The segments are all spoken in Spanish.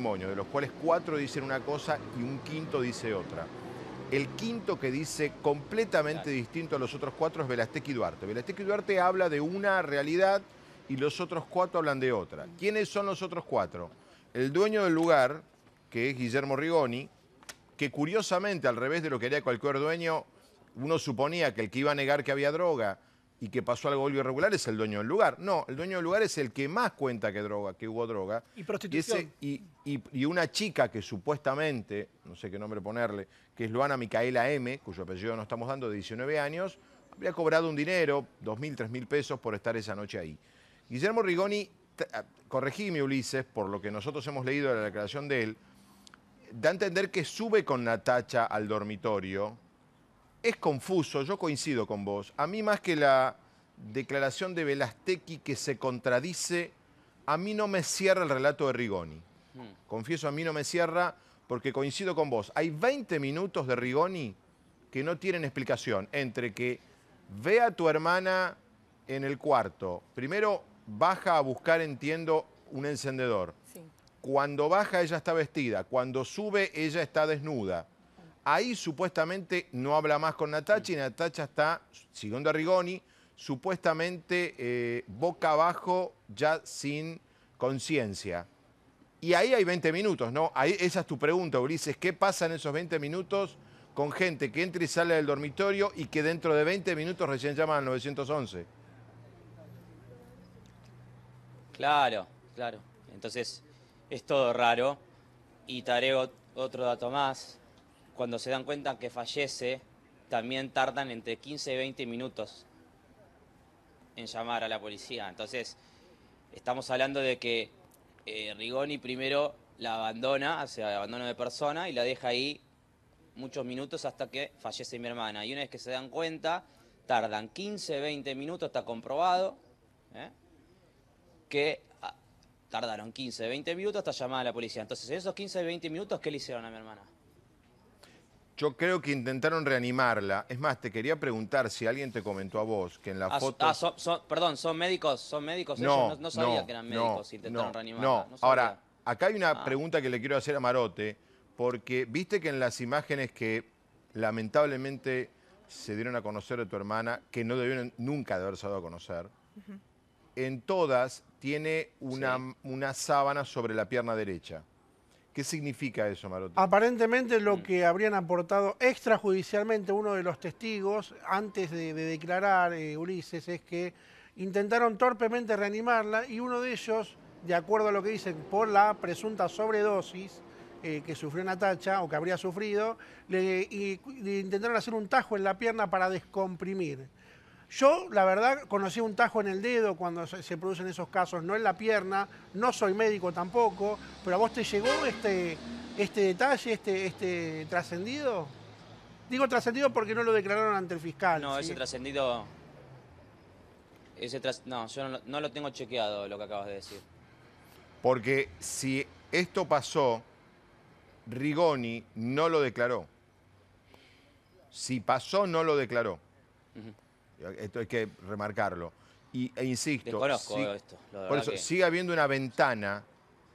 de los cuales cuatro dicen una cosa y un quinto dice otra. El quinto que dice completamente distinto a los otros cuatro es Velastequi Duarte. Velastequi Duarte habla de una realidad y los otros cuatro hablan de otra. ¿Quiénes son los otros cuatro? El dueño del lugar, que es Guillermo Rigoni, que curiosamente, al revés de lo que haría cualquier dueño, uno suponía que el que iba a negar que había droga, y que pasó algo volvió irregular es el dueño del lugar. No, el dueño del lugar es el que más cuenta que droga, que hubo droga. Y prostitución. Y, una chica que supuestamente, no sé qué nombre ponerle, que es Luana Micaela M., cuyo apellido no estamos dando, de 19 años, habría cobrado un dinero, 2.000, 3.000 pesos por estar esa noche ahí. Guillermo Rigoni, ah, corregime Ulises, por lo que nosotros hemos leído de la declaración de él, da a entender que sube con Natacha al dormitorio, es confuso, yo coincido con vos. A mí más que la declaración de Velastequi que se contradice, a mí no me cierra el relato de Rigoni. Hmm. Confieso, a mí no me cierra porque coincido con vos. Hay 20 minutos de Rigoni que no tienen explicación entre que ve a tu hermana en el cuarto. Primero baja a buscar, entiendo, un encendedor. Cuando baja ella está vestida, cuando sube ella está desnuda. Ahí supuestamente no habla más con Natacha y Natacha está, siguiendo a Rigoni, supuestamente eh, boca abajo, ya sin conciencia. Y ahí hay 20 minutos, ¿no? esa es tu pregunta, Ulises. ¿Qué pasa en esos 20 minutos con gente que entra y sale del dormitorio y que dentro de 20 minutos recién llama al 911? Claro, claro. Entonces, es todo raro. Y te otro dato más cuando se dan cuenta que fallece, también tardan entre 15 y 20 minutos en llamar a la policía. Entonces, estamos hablando de que eh, Rigoni primero la abandona, o sea, abandona de persona, y la deja ahí muchos minutos hasta que fallece mi hermana. Y una vez que se dan cuenta, tardan 15, 20 minutos, está comprobado, ¿eh? que ah, tardaron 15, 20 minutos hasta llamar a la policía. Entonces, en esos 15, 20 minutos, ¿qué le hicieron a mi hermana? Yo creo que intentaron reanimarla. Es más, te quería preguntar si alguien te comentó a vos que en la ah, foto. Ah, perdón, son médicos, son médicos. No, no, sabía que eran médicos intentaron reanimarla. ahora, acá hay una ah. pregunta que le quiero hacer a Marote, porque viste que en las imágenes que lamentablemente se dieron a conocer de tu hermana, que no debieron nunca de haberse dado a conocer, en todas tiene una, una sábana sobre la pierna derecha. ¿Qué significa eso, Maroto? Aparentemente lo mm. que habrían aportado extrajudicialmente uno de los testigos antes de, declarar eh, Ulises es que intentaron torpemente reanimarla y uno de ellos, de acuerdo a lo que dicen, por la presunta sobredosis eh, que sufrió Natacha o que habría sufrido, le intentaron hacer un tajo en la pierna para descomprimir. Yo, la verdad, conocí un tajo en el dedo cuando se producen esos casos, no en la pierna, no soy médico tampoco, pero ¿a vos te llegó este, este detalle, este, este trascendido? Digo trascendido porque no lo declararon ante el fiscal. No, ese trascendido... Ese no, yo no, lo tengo chequeado lo que acabas de decir. Porque si esto pasó, Rigoni no lo declaró. Si pasó, no lo declaró. Esto hay que remarcarlo. Y, e insisto, por eso sigue habiendo una ventana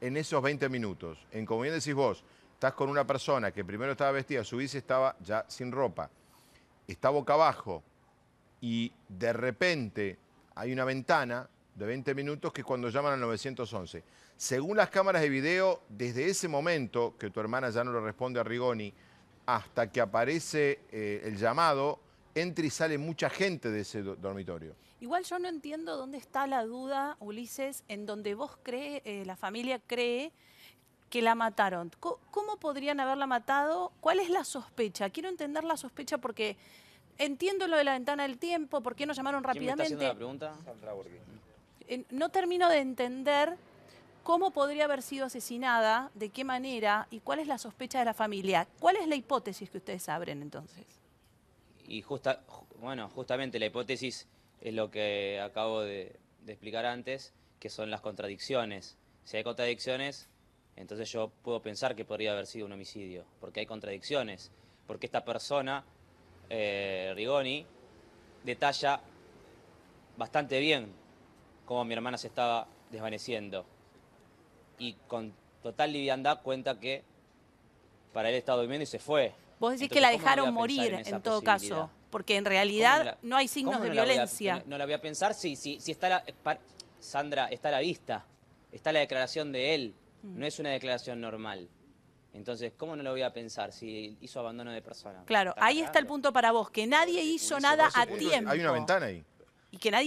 en esos 20 minutos. En como bien decís vos, estás con una persona que primero estaba vestida, su bici estaba ya sin ropa, está boca abajo y de repente hay una ventana de 20 minutos que es cuando llaman al 911. Según las cámaras de video, desde ese momento que tu hermana ya no le responde a Rigoni, hasta que aparece eh, el llamado, entra y sale mucha gente de ese dormitorio. Igual yo no entiendo dónde está la duda, Ulises, en donde vos cree, eh, la familia cree que la mataron. ¿Cómo, podrían haberla matado? ¿Cuál es la sospecha? Quiero entender la sospecha porque entiendo lo de la ventana del tiempo, por qué no llamaron rápidamente. la pregunta? no termino de entender cómo podría haber sido asesinada, de qué manera y cuál es la sospecha de la familia. ¿Cuál es la hipótesis que ustedes abren entonces? y bueno, justamente la hipótesis es lo que acabo de, explicar antes, que son las contradicciones. Si hay contradicciones, entonces yo puedo pensar que podría haber sido un homicidio, porque hay contradicciones, porque esta persona, eh, Rigoni, detalla bastante bien cómo mi hermana se estaba desvaneciendo y con total liviandad cuenta que para él estaba durmiendo y se fue, Vos decís que la dejaron morir en, todo caso, porque en realidad no hay signos de violencia. no la voy a pensar, sí, sí, si está la, Sandra, está a la vista, está la declaración de él, mm. no es una declaración normal. Entonces, ¿cómo no lo voy a pensar si hizo abandono de persona? Claro, ahí está el punto para vos, que nadie hizo nada a tiempo. Hay una ventana ahí. Y que nadie